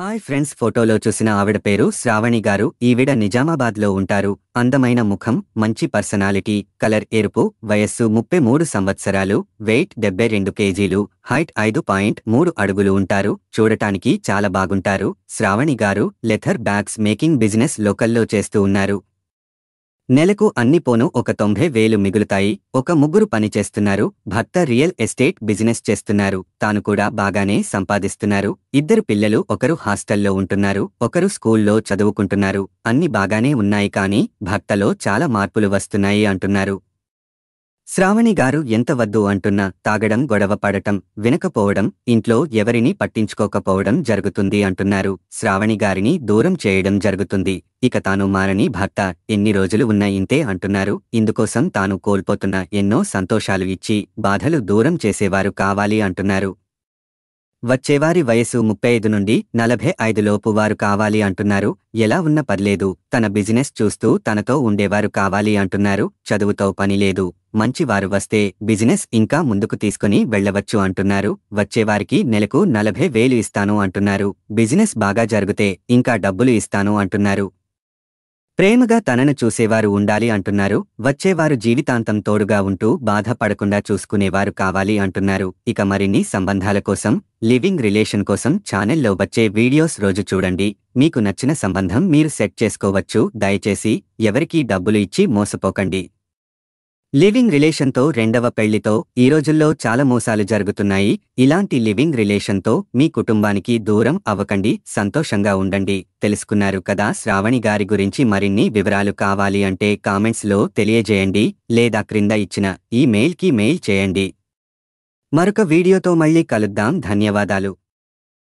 hi friends ఫోటోలో చూసిన ఆవిడ పేరు శ్రావణి గారు ఈవిడ నిజామాబాద్లో ఉంటారు అందమైన ముఖం మంచి పర్సనాలిటీ కలర్ ఎరుపు వయస్సు ముప్పై మూడు సంవత్సరాలు వెయిట్ డెబ్బై రెండు కేజీలు హైట్ ఐదు పాయింట్ మూడు అడుగులు ఉంటారు చూడటానికి చాలా బాగుంటారు శ్రావణి గారు లెథర్ బ్యాగ్స్ మేకింగ్ బిజినెస్ లోకల్లో చేస్తూ ఉన్నారు నెలకు అన్ని పోను ఒక తొంభై వేలు మిగులుతాయి ఒక ముగ్గురు పనిచేస్తున్నారు భర్త రియల్ ఎస్టేట్ బిజినెస్ చేస్తున్నారు తాను కూడా బాగానే సంపాదిస్తున్నారు ఇద్దరు పిల్లలు ఒకరు హాస్టల్లో ఉంటున్నారు ఒకరు స్కూల్లో చదువుకుంటున్నారు అన్ని బాగానే ఉన్నాయి కానీ భర్తలో చాలా మార్పులు వస్తున్నాయి అంటున్నారు శ్రావణి గారు ఎంత వద్దు అంటున్నా తాగడం గొడవ పడటం వినకపోవడం ఇంట్లో ఎవరినీ పట్టించుకోకపోవడం జరుగుతుంది అంటున్నారు శ్రావణి గారిని దూరం చేయడం జరుగుతుంది ఇక తాను మారని భర్త ఎన్ని రోజులు ఉన్న ఇంతే అంటున్నారు ఇందుకోసం తాను కోల్పోతున్న ఎన్నో సంతోషాలు ఇచ్చి బాధలు దూరం చేసేవారు కావాలి అంటున్నారు వచ్చేవారి వయసు ముప్పై ఐదు నుండి నలభై ఐదు లోపు వారు కావాలి అంటున్నారు ఎలా ఉన్న పర్లేదు తన బిజినెస్ చూస్తూ తనతో ఉండేవారు కావాలి అంటున్నారు చదువుతో పనిలేదు మంచివారు వస్తే బిజినెస్ ఇంకా ముందుకు తీసుకుని వెళ్లవచ్చు అంటున్నారు వచ్చేవారికి నెలకు నలభై వేలు ఇస్తాను అంటున్నారు బిజినెస్ బాగా జరిగితే ఇంకా డబ్బులు ఇస్తాను అంటున్నారు ప్రేమగా తనను చూసేవారు ఉండాలి అంటున్నారు వచ్చేవారు జీవితాంతం తోడుగా ఉంటూ బాధపడకుండా చూసుకునేవారు కావాలి అంటున్నారు ఇక మరిన్ని సంబంధాల కోసం లివింగ్ రిలేషన్ కోసం ఛానెల్లో వచ్చే వీడియోస్ రోజు చూడండి మీకు నచ్చిన సంబంధం మీరు సెట్ చేసుకోవచ్చు దయచేసి ఎవరికీ డబ్బులు ఇచ్చి మోసపోకండి లివింగ్ రిలేషన్తో రెండవ పెళ్లితో ఈ రోజుల్లో చాలా మోసాలు జరుగుతున్నాయి ఇలాంటి లివింగ్ రిలేషన్తో మీ కుటుంబానికి దూరం అవ్వకండి సంతోషంగా ఉండండి తెలుసుకున్నారు కదా శ్రావణి గారి గురించి మరిన్ని వివరాలు కావాలి అంటే కామెంట్స్లో తెలియజేయండి లేదా క్రింద ఇచ్చిన ఈ మెయిల్ చేయండి మరొక వీడియోతో మళ్ళీ కలుద్దాం ధన్యవాదాలు